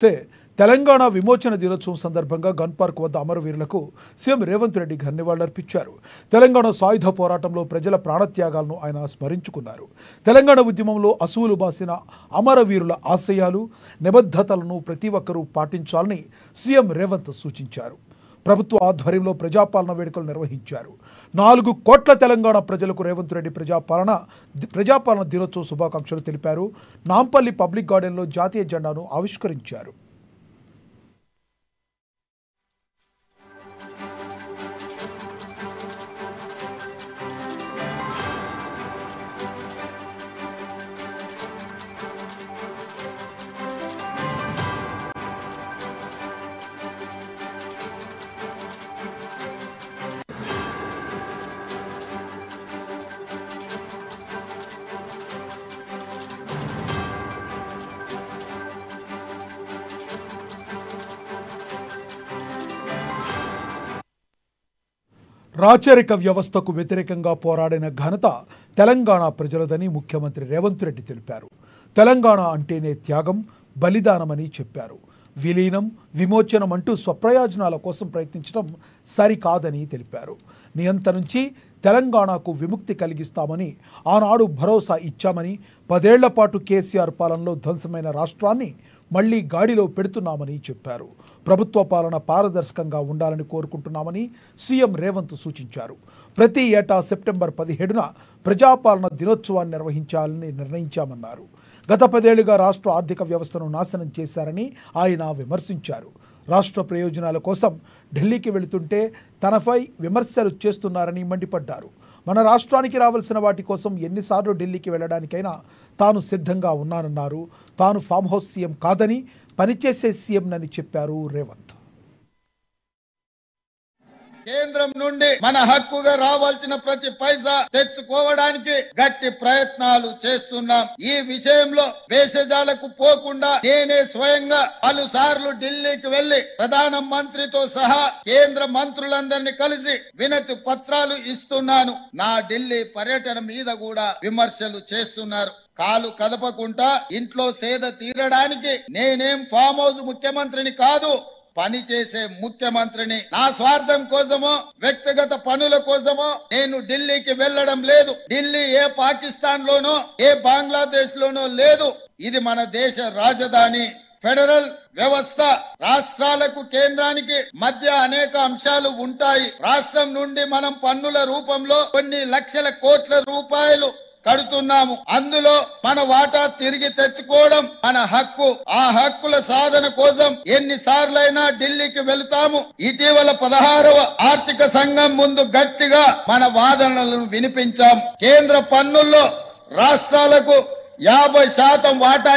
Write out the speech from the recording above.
అయితే తెలంగాణ విమోచన దినోత్సవం సందర్భంగా గన్ పార్క్ వద్ద అమరవీరులకు సీఎం రేవంత్ రెడ్డి ఘన్నివాళులర్పించారు తెలంగాణ సాయుధ పోరాటంలో ప్రజల ప్రాణత్యాగాలను ఆయన స్మరించుకున్నారు తెలంగాణ ఉద్యమంలో అసువులు బాసిన అమరవీరుల ఆశయాలు నిబద్ధతలను ప్రతి ఒక్కరూ పాటించాలని సీఎం రేవంత్ సూచించారు ప్రభుత్వ ఆధ్వర్యంలో ప్రజాపాలన వేడుకలు నిర్వహించారు నాలుగు కోట్ల తెలంగాణ ప్రజలకు రేవంత్ రెడ్డి ప్రజాపాలన ప్రజాపాలన దినోత్సవ శుభాకాంక్షలు తెలిపారు నాంపల్లి పబ్లిక్ గార్డెన్లో జాతీయ జెండాను ఆవిష్కరించారు రాచరిక వ్యవస్థకు వ్యతిరేకంగా పోరాడిన ఘనత తెలంగాణ ప్రజలదని ముఖ్యమంత్రి రేవంత్ రెడ్డి తెలిపారు తెలంగాణ అంటేనే త్యాగం బలిదానమని చెప్పారు విలీనం విమోచనం అంటూ స్వప్రయోజనాల కోసం ప్రయత్నించడం సరికాదని తెలిపారు నియంత నుంచి తెలంగాణకు విముక్తి కలిగిస్తామని ఆనాడు భరోసా ఇచ్చామని పదేళ్ల పాటు కేసీఆర్ పాలనలో ధ్వంసమైన రాష్ట్రాన్ని మళ్లీ గాడిలో పెడుతున్నామని చెప్పారు ప్రభుత్వ పాలన పారదర్శకంగా ఉండాలని కోరుకుంటున్నామని సీఎం రేవంత్ సూచించారు ప్రతి ఏటా సెప్టెంబర్ పదిహేడున ప్రజాపాలన దినోత్సవాన్ని నిర్వహించాలని నిర్ణయించామన్నారు గత పదేళ్లుగా రాష్ట్ర ఆర్థిక వ్యవస్థను నాశనం చేశారని ఆయన విమర్శించారు రాష్ట్ర ప్రయోజనాల కోసం ఢిల్లీకి వెళుతుంటే తనపై విమర్శలు చేస్తున్నారని మండిపడ్డారు మన రాష్ట్రానికి రావాల్సిన వాటి కోసం ఎన్నిసార్లు ఢిల్లీకి వెళ్ళడానికైనా తాను సిద్ధంగా ఉన్నానన్నారు తాను ఫామ్ హౌస్ సీఎం కాదని పనిచేసే సీఎంనని చెప్పారు రేవంత్ కేంద్రం నుండి మన హక్కుగా రావాల్సిన ప్రతి పైసా తెచ్చుకోవడానికి గట్టి ప్రయత్నాలు చేస్తున్నాం ఈ విషయంలో వేషజాలకు పోకుండా నేనే స్వయంగా పలు సార్లు ఢిల్లీకి వెళ్లి ప్రధాన మంత్రితో సహా కేంద్ర మంత్రులందరినీ కలిసి వినతి పత్రాలు ఇస్తున్నాను నా ఢిల్లీ పర్యటన మీద కూడా విమర్శలు చేస్తున్నారు కాలు కదపకుండా ఇంట్లో సేద తీరడానికి నేనేం ఫామ్ హౌస్ ముఖ్యమంత్రిని కాదు పనిచేసే ముఖ్యమంత్రిని నా స్వార్థం కోసమో వ్యక్తిగత పనుల కోసమో నేను ఢిల్లీకి వెళ్ళడం లేదు ఢిల్లీ ఏ పాకిస్తాన్ లోనో ఏ బంగ్లాదేశ్ లోనో లేదు ఇది మన దేశ రాజధాని ఫెడరల్ వ్యవస్థ రాష్ట్రాలకు కేంద్రానికి మధ్య అనేక అంశాలు ఉంటాయి రాష్ట్రం నుండి మనం పన్నుల రూపంలో కొన్ని లక్షల కోట్ల రూపాయలు కడుతున్నాము అందులో మన వాటా తిరిగి తెచ్చుకోవడం మన హక్కు ఆ హక్కుల సాధన కోసం ఎన్నిసార్లైనా ఢిల్లీకి వెళతాము ఇటీవల పదహారవ ఆర్థిక సంఘం ముందు గట్టిగా మన వాదనలను వినిపించాం కేంద్ర పన్నుల్లో రాష్ట్రాలకు యాభై శాతం వాటా